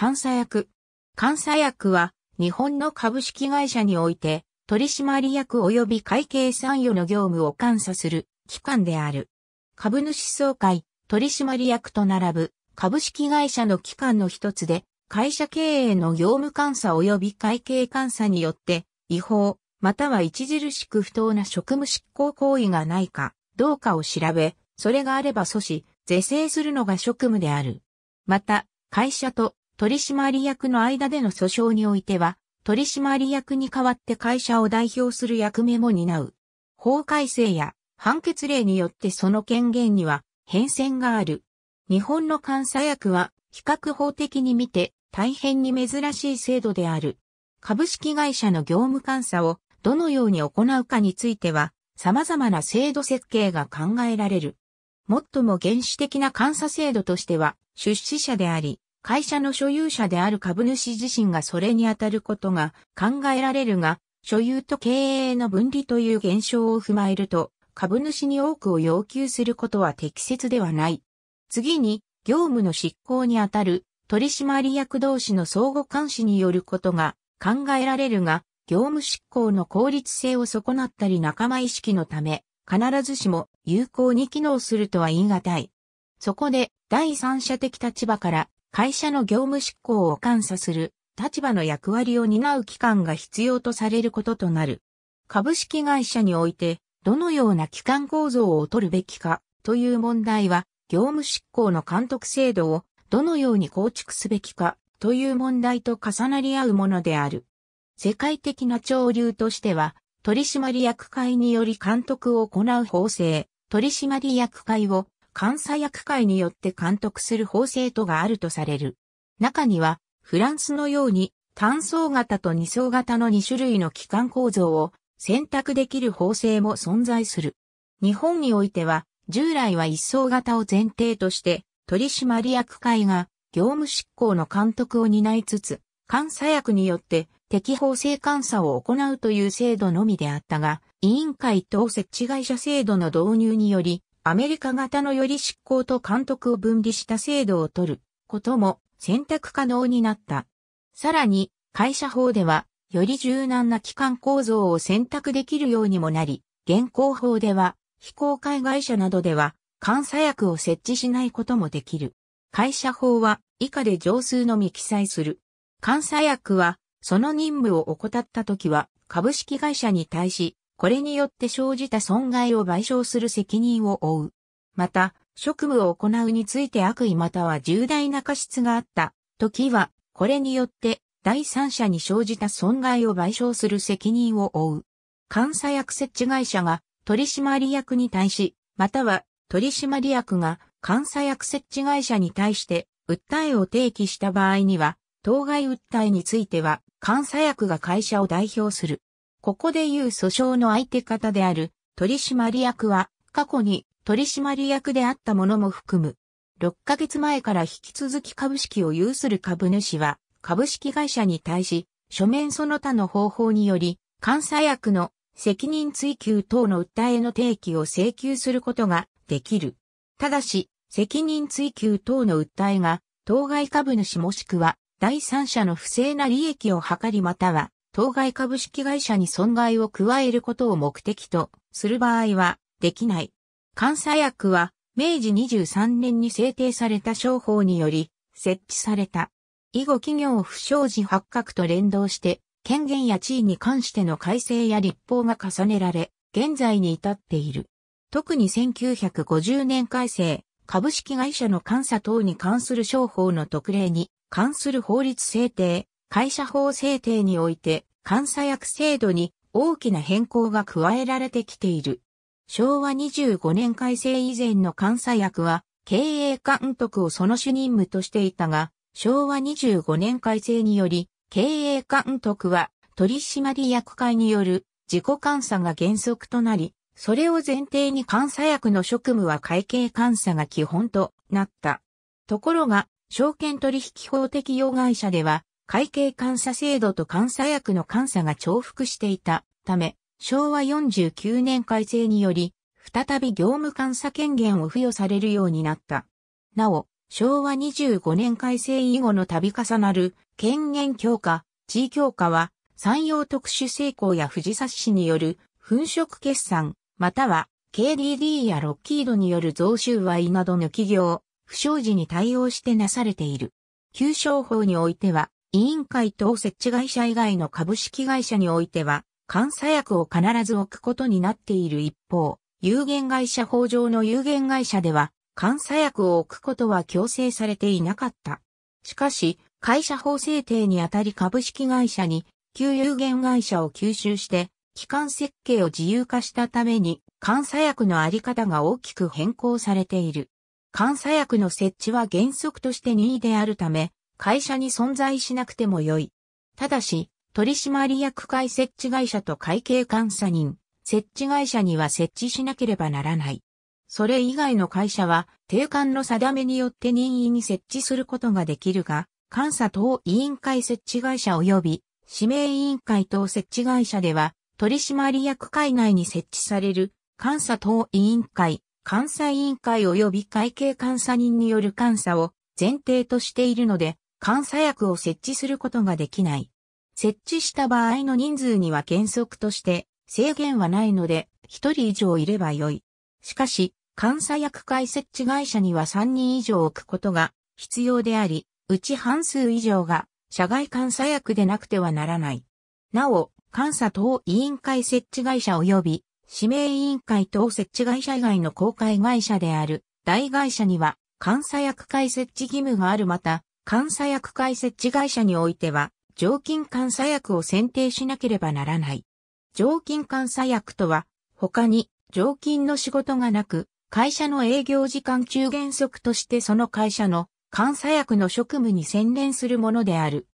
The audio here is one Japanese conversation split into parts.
監査役。監査役は、日本の株式会社において、取締役及び会計参与の業務を監査する機関である。株主総会、取締役と並ぶ株式会社の機関の一つで、会社経営の業務監査及び会計監査によって、違法、または著しく不当な職務執行行為がないか、どうかを調べ、それがあれば阻止、是正するのが職務である。また、会社と取締役の間での訴訟においては、取締役に代わって会社を代表する役目も担う。法改正や判決例によってその権限には変遷がある。日本の監査役は比較法的に見て大変に珍しい制度である。株式会社の業務監査をどのように行うかについては様々な制度設計が考えられる。最も原始的な監査制度としては出資者であり、会社の所有者である株主自身がそれに当たることが考えられるが、所有と経営の分離という現象を踏まえると、株主に多くを要求することは適切ではない。次に、業務の執行にあたる取締役同士の相互監視によることが考えられるが、業務執行の効率性を損なったり仲間意識のため、必ずしも有効に機能するとは言い難い。そこで、第三者的立場から会社の業務執行を監査する立場の役割を担う機関が必要とされることとなる。株式会社において、どのような機関構造を取るべきかという問題は、業務執行の監督制度をどのように構築すべきかという問題と重なり合うものである。世界的な潮流としては、取締役会により監督を行う法制、取締役会を監査役会によって監督する法制度があるとされる。中には、フランスのように単層型と二層型の2種類の機関構造を選択できる法制も存在する。日本においては、従来は一層型を前提として、取締役会が業務執行の監督を担いつつ、監査役によって適法性監査を行うという制度のみであったが、委員会等設置会社制度の導入により、アメリカ型のより執行と監督を分離した制度を取ることも選択可能になった。さらに、会社法では、より柔軟な機関構造を選択できるようにもなり、現行法では、非公開会社などでは、監査役を設置しないこともできる。会社法は、以下で上数のみ記載する。監査役は、その任務を怠った時は、株式会社に対し、これによって生じた損害を賠償する責任を負う。また、職務を行うについて悪意または重大な過失があった時は、これによって第三者に生じた損害を賠償する責任を負う。監査役設置会社が取締役に対し、または取締役が監査役設置会社に対して訴えを提起した場合には、当該訴えについては監査役が会社を代表する。ここでいう訴訟の相手方である取締役は過去に取締役であったものも含む。6ヶ月前から引き続き株式を有する株主は株式会社に対し書面その他の方法により監査役の責任追及等の訴えの提起を請求することができる。ただし、責任追及等の訴えが、当該株主もしくは第三者の不正な利益を図りまたは、当該株式会社に損害を加えることを目的とする場合はできない。監査役は明治23年に制定された商法により設置された。以後企業不祥事発覚と連動して権限や地位に関しての改正や立法が重ねられ、現在に至っている。特に1950年改正、株式会社の監査等に関する商法の特例に関する法律制定、会社法制定において、監査役制度に大きな変更が加えられてきている。昭和25年改正以前の監査役は経営監督をその主任務としていたが、昭和25年改正により、経営監督は取締役会による自己監査が原則となり、それを前提に監査役の職務は会計監査が基本となった。ところが、証券取引法適用会社では、会計監査制度と監査役の監査が重複していたため、昭和49年改正により、再び業務監査権限を付与されるようになった。なお、昭和25年改正以後の度重なる権限強化、地位強化は、産業特殊成功や藤冊市による粉飾決算、または KDD やロッキードによる増収賄などの企業、不祥事に対応してなされている。旧商法においては、委員会等設置会社以外の株式会社においては、監査役を必ず置くことになっている一方、有限会社法上の有限会社では、監査役を置くことは強制されていなかった。しかし、会社法制定にあたり株式会社に、旧有限会社を吸収して、機関設計を自由化したために、監査役のあり方が大きく変更されている。監査役の設置は原則として任意であるため、会社に存在しなくてもよい。ただし、取締役会設置会社と会計監査人、設置会社には設置しなければならない。それ以外の会社は、定款の定めによって任意に設置することができるが、監査等委員会設置会社及び、指名委員会等設置会社では、取締役会内に設置される、監査等委員会、監査委員会及び会計監査人による監査を前提としているので、監査役を設置することができない。設置した場合の人数には原則として制限はないので、1人以上いればよい。しかし、監査役会設置会社には3人以上置くことが必要であり、うち半数以上が社外監査役でなくてはならない。なお、監査等委員会設置会社及び指名委員会等設置会社以外の公開会社である大会社には監査役会設置義務があるまた、監査薬会設置会社においては、常勤監査薬を選定しなければならない。常勤監査薬とは、他に常勤の仕事がなく、会社の営業時間中原則としてその会社の監査薬の職務に専念するものである。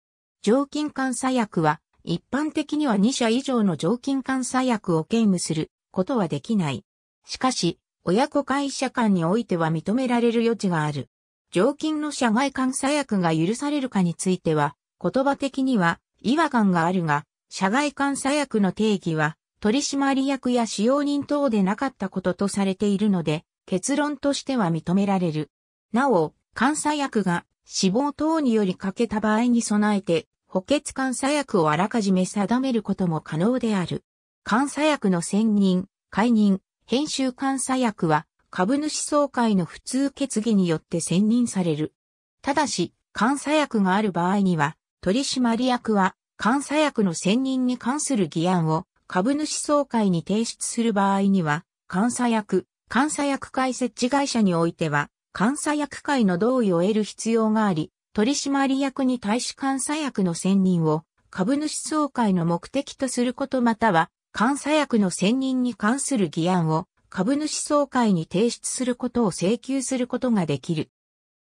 常勤監査薬は、一般的には2社以上の常勤監査薬を兼務することはできない。しかし、親子会社間においては認められる余地がある。常勤の社外監査役が許されるかについては、言葉的には違和感があるが、社外監査役の定義は、取締役や使用人等でなかったこととされているので、結論としては認められる。なお、監査薬が死亡等により欠けた場合に備えて、補欠監査薬をあらかじめ定めることも可能である。監査薬の選任、解任、編集監査薬は、株主総会の普通決議によって選任される。ただし、監査役がある場合には、取締役は監査役の選任に関する議案を株主総会に提出する場合には、監査役、監査役会設置会社においては、監査役会の同意を得る必要があり、取締役に対し監査役の選任を株主総会の目的とすることまたは、監査役の選任に関する議案を株主総会に提出することを請求することができる。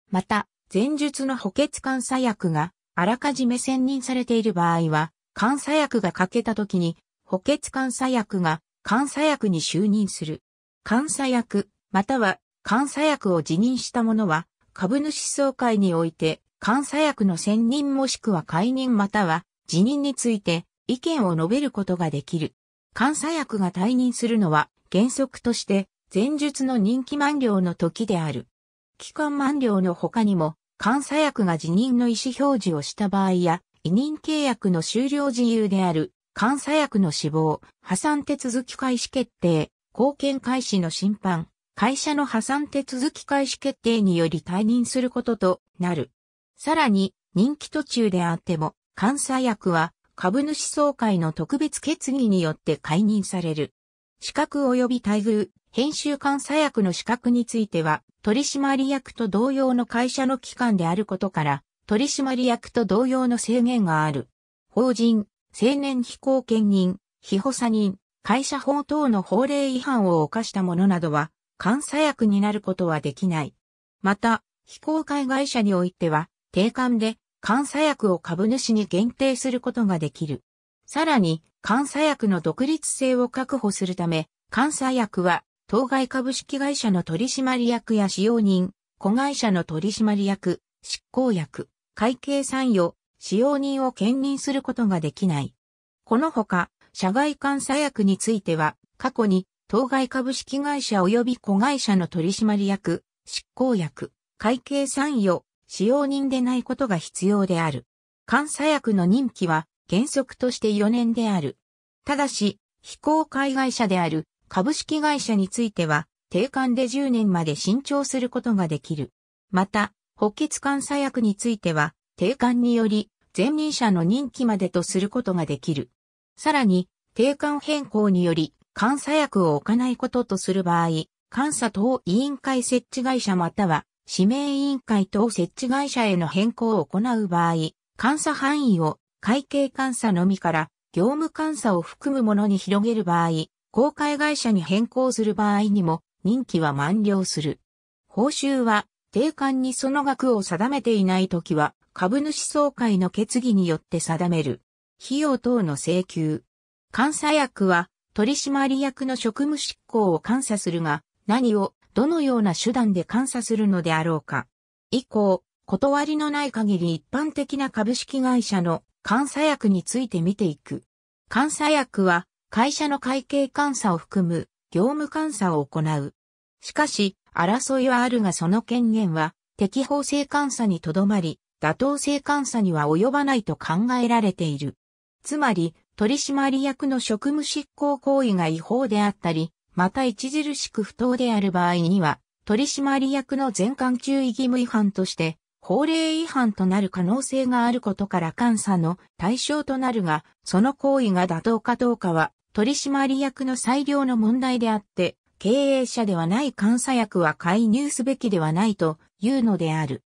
また、前述の補欠監査役があらかじめ選任されている場合は、監査役が欠けた時に、補欠監査役が監査役に就任する。監査役、または監査役を辞任した者は、株主総会において、監査役の選任もしくは解任または辞任について意見を述べることができる。監査役が退任するのは原則として前述の任期満了の時である。期間満了の他にも監査役が辞任の意思表示をした場合や委任契約の終了自由である監査役の死亡、破産手続き開始決定、貢献開始の審判、会社の破産手続き開始決定により退任することとなる。さらに、任期途中であっても、監査役は株主総会の特別決議によって解任される。資格及び待遇、編集監査役の資格については、取締役と同様の会社の機関であることから、取締役と同様の制限がある。法人、青年非公権人、非補佐人、会社法等の法令違反を犯した者などは、監査役になることはできない。また、非公開会社においては、定款で監査役を株主に限定することができる。さらに、監査役の独立性を確保するため、監査役は、当該株式会社の取締役や使用人、子会社の取締役、執行役、会計参与、使用人を兼任することができない。このほか、社外監査役については、過去に、当該株式会社及び子会社の取締役、執行役、会計参与、使用人でないことが必要である。監査役の任期は原則として4年である。ただし、非公開会社である株式会社については、定款で10年まで伸長することができる。また、補欠監査役については、定款により、前任者の任期までとすることができる。さらに、定款変更により、監査役を置かないこととする場合、監査等委員会設置会社または指名委員会等設置会社への変更を行う場合、監査範囲を会計監査のみから業務監査を含むものに広げる場合、公開会社に変更する場合にも任期は満了する。報酬は定款にその額を定めていないときは株主総会の決議によって定める。費用等の請求。監査役は取締役の職務執行を監査するが、何をどのような手段で監査するのであろうか。以降、断りのない限り一般的な株式会社の監査役について見ていく。監査役は会社の会計監査を含む業務監査を行う。しかし、争いはあるがその権限は適法性監査にとどまり、妥当性監査には及ばないと考えられている。つまり、取締役の職務執行行為が違法であったり、また著しく不当である場合には、取締役の全館注意義務違反として、法令違反となる可能性があることから監査の対象となるが、その行為が妥当かどうかは、取締役の裁量の問題であって、経営者ではない監査役は介入すべきではないというのである。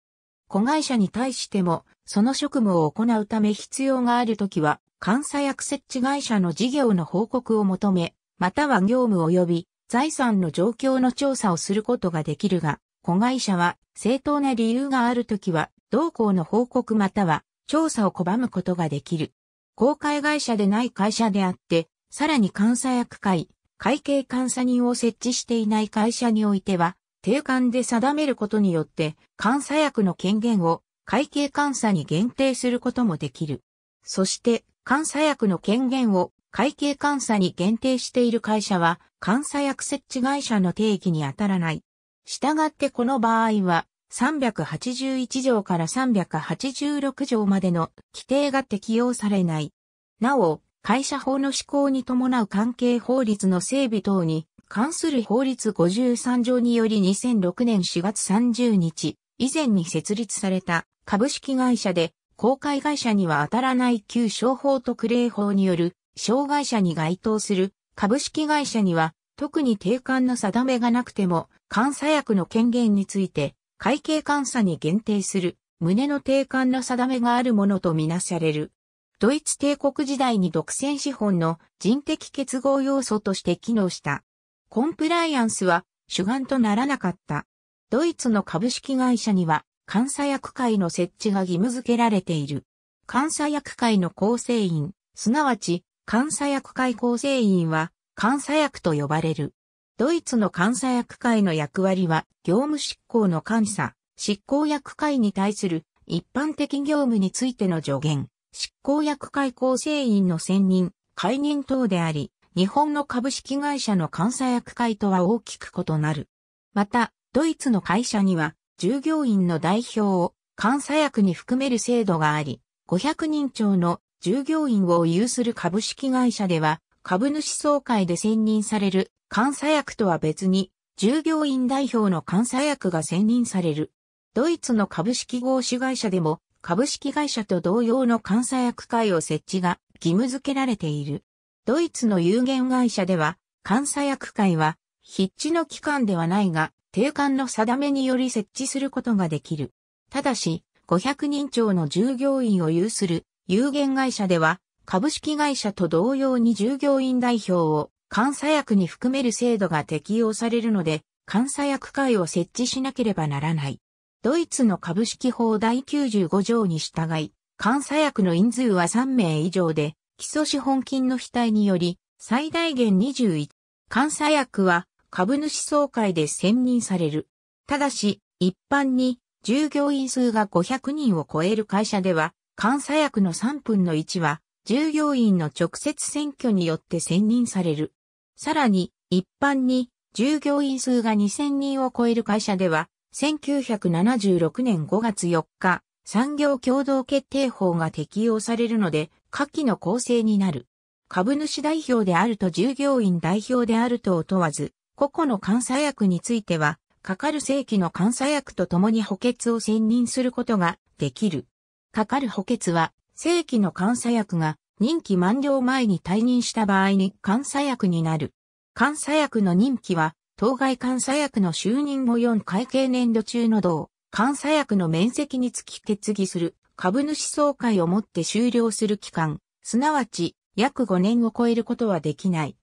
子会社に対しても、その職務を行うため必要があるときは、監査役設置会社の事業の報告を求め、または業務及び財産の状況の調査をすることができるが、子会社は正当な理由があるときは、同行の報告または調査を拒むことができる。公開会社でない会社であって、さらに監査役会、会計監査人を設置していない会社においては、定款で定めることによって、監査役の権限を会計監査に限定することもできる。そして、監査役の権限を会計監査に限定している会社は、監査役設置会社の定義に当たらない。したがってこの場合は、381条から386条までの規定が適用されない。なお、会社法の施行に伴う関係法律の整備等に関する法律53条により2006年4月30日以前に設立された株式会社で公開会社には当たらない旧商法特例法による障害者に該当する株式会社には、特に定款の定めがなくても、監査役の権限について、会計監査に限定する、旨の定款の定めがあるものとみなされる。ドイツ帝国時代に独占資本の人的結合要素として機能した。コンプライアンスは主眼とならなかった。ドイツの株式会社には、監査役会の設置が義務付けられている。監査役会の構成員、すなわち監査役会構成員は監査役と呼ばれる。ドイツの監査役会の役割は業務執行の監査、執行役会に対する一般的業務についての助言、執行役会構成員の選任、解任等であり、日本の株式会社の監査役会とは大きく異なる。また、ドイツの会社には、従業員の代表を監査役に含める制度があり、500人超の従業員を有する株式会社では、株主総会で選任される監査役とは別に、従業員代表の監査役が選任される。ドイツの株式合資会社でも、株式会社と同様の監査役会を設置が義務付けられている。ドイツの有限会社では、監査役会は、筆致の機関ではないが、定款の定めにより設置することができる。ただし、500人超の従業員を有する有限会社では、株式会社と同様に従業員代表を監査役に含める制度が適用されるので、監査役会を設置しなければならない。ドイツの株式法第95条に従い、監査役の人数は3名以上で、基礎資本金の額により、最大限21、監査役は株主総会で選任される。ただし、一般に従業員数が500人を超える会社では、監査役の3分の1は、従業員の直接選挙によって選任される。さらに、一般に、従業員数が2000人を超える会社では、1976年5月4日、産業共同決定法が適用されるので、下記の構成になる。株主代表であると従業員代表であるとを問わず、個々の監査役については、かかる正規の監査役と共に補欠を選任することができる。かかる補欠は、正規の監査役が任期満了前に退任した場合に監査役になる。監査役の任期は、当該監査役の就任後4会計年度中の同、監査役の面積につき決議する株主総会をもって終了する期間、すなわち約5年を超えることはできない。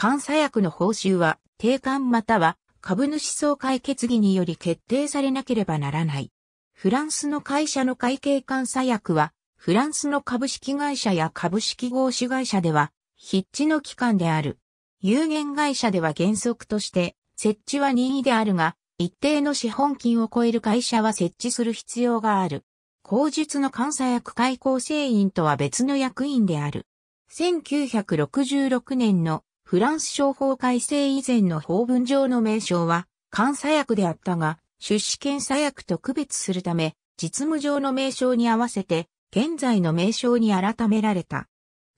監査役の報酬は定款または株主総会決議により決定されなければならない。フランスの会社の会計監査役は、フランスの株式会社や株式合資会社では、筆致の機関である。有限会社では原則として、設置は任意であるが、一定の資本金を超える会社は設置する必要がある。口述の監査役会構成員とは別の役員である。1966年のフランス商法改正以前の法文上の名称は監査役であったが、出資検査薬と区別するため、実務上の名称に合わせて、現在の名称に改められた。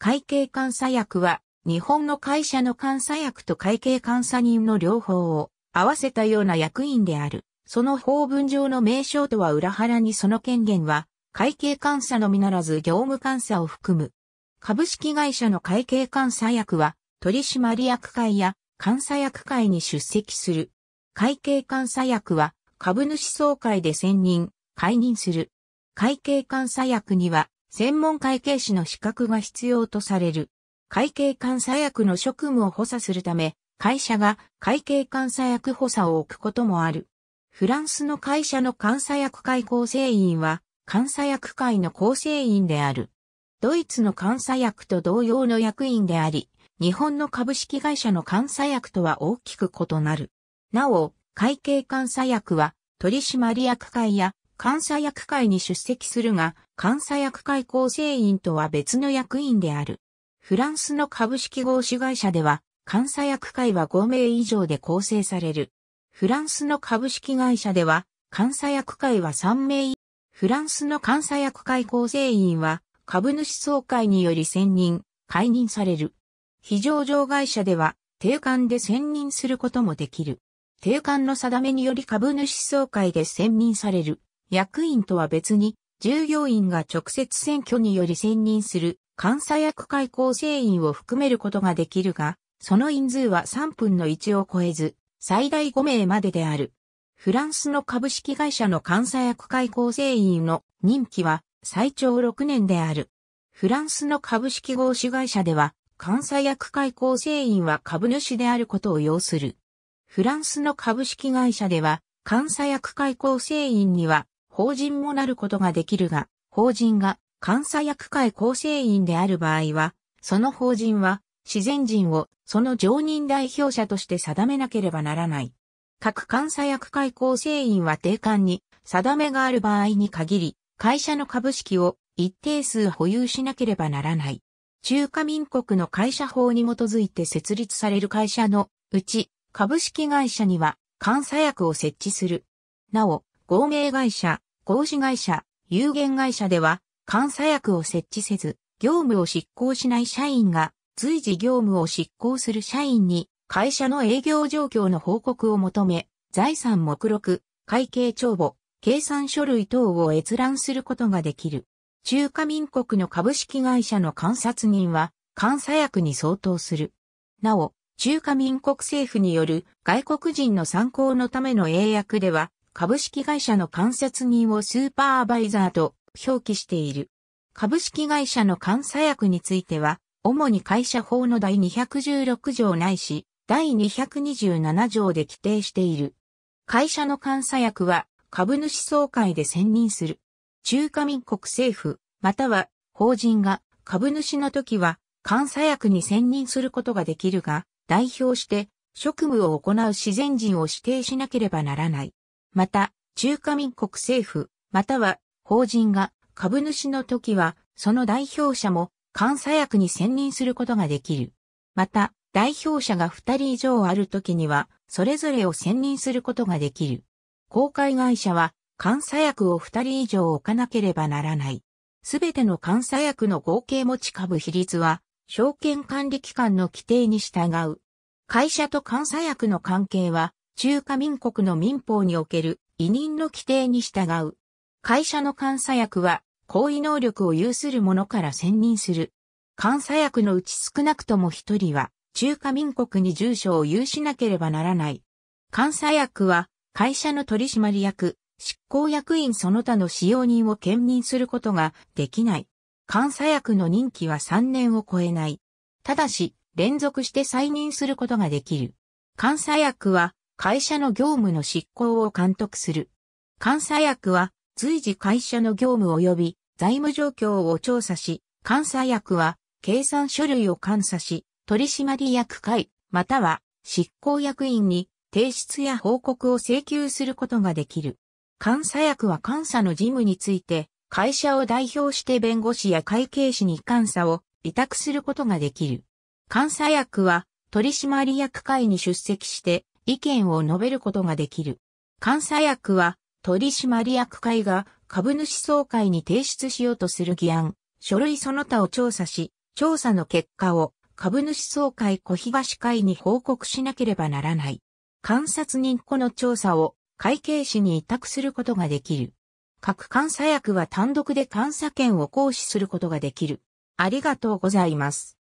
会計監査薬は、日本の会社の監査役と会計監査人の両方を合わせたような役員である。その法文上の名称とは裏腹にその権限は、会計監査のみならず業務監査を含む。株式会社の会計監査役は、取締役会や監査役会に出席する。会計監査役は、株主総会で選任、解任する。会計監査役には、専門会計士の資格が必要とされる。会計監査役の職務を補佐するため、会社が会計監査役補佐を置くこともある。フランスの会社の監査役会構成員は、監査役会の構成員である。ドイツの監査役と同様の役員であり、日本の株式会社の監査役とは大きく異なる。なお、会計監査役は取締役会や監査役会に出席するが、監査役会構成員とは別の役員である。フランスの株式合資会社では、監査役会は5名以上で構成される。フランスの株式会社では、監査役会は3名、フランスの監査役会構成員は、株主総会により選任、解任される。非常常会社では、定款で選任することもできる。定款の定めにより株主総会で選任される。役員とは別に、従業員が直接選挙により選任する監査役会構成員を含めることができるが、その人数は3分の1を超えず、最大5名までである。フランスの株式会社の監査役会構成員の任期は最長6年である。フランスの株式合資会社では、監査役会構成員は株主であることを要する。フランスの株式会社では、監査役会構成員には法人もなることができるが、法人が監査役会構成員である場合は、その法人は自然人をその常任代表者として定めなければならない。各監査役会構成員は定款に定めがある場合に限り、会社の株式を一定数保有しなければならない。中華民国の会社法に基づいて設立される会社のうち株式会社には監査役を設置する。なお、合名会社、合資会社、有限会社では監査役を設置せず、業務を執行しない社員が随時業務を執行する社員に会社の営業状況の報告を求め、財産目録、会計帳簿、計算書類等を閲覧することができる。中華民国の株式会社の監察人は監査役に相当する。なお、中華民国政府による外国人の参考のための英訳では、株式会社の監察人をスーパーアバイザーと表記している。株式会社の監査役については、主に会社法の第216条ないし、第227条で規定している。会社の監査役は株主総会で選任する。中華民国政府、または法人が株主の時は監査役に選任することができるが、代表して職務を行う自然人を指定しなければならない。また、中華民国政府、または法人が株主の時は、その代表者も監査役に選任することができる。また、代表者が2人以上ある時には、それぞれを選任することができる。公開会社は、監査役を2人以上置かなければならない。すべての監査役の合計持ち株比率は、証券管理機関の規定に従う。会社と監査役の関係は、中華民国の民法における委任の規定に従う。会社の監査役は、行為能力を有する者から選任する。監査役のうち少なくとも一人は、中華民国に住所を有しなければならない。監査役は、会社の取締役、執行役員その他の使用人を兼任することができない。監査役の任期は3年を超えない。ただし、連続して再任することができる。監査役は、会社の業務の執行を監督する。監査役は、随時会社の業務及び財務状況を調査し、監査役は、計算書類を監査し、取締役会、または執行役員に提出や報告を請求することができる。監査役は監査の事務について、会社を代表して弁護士や会計士に監査を委託することができる。監査役は取締役会に出席して意見を述べることができる。監査役は取締役会が株主総会に提出しようとする議案、書類その他を調査し、調査の結果を株主総会小東会に報告しなければならない。監察人個の調査を会計士に委託することができる。各監査役は単独で監査権を行使することができる。ありがとうございます。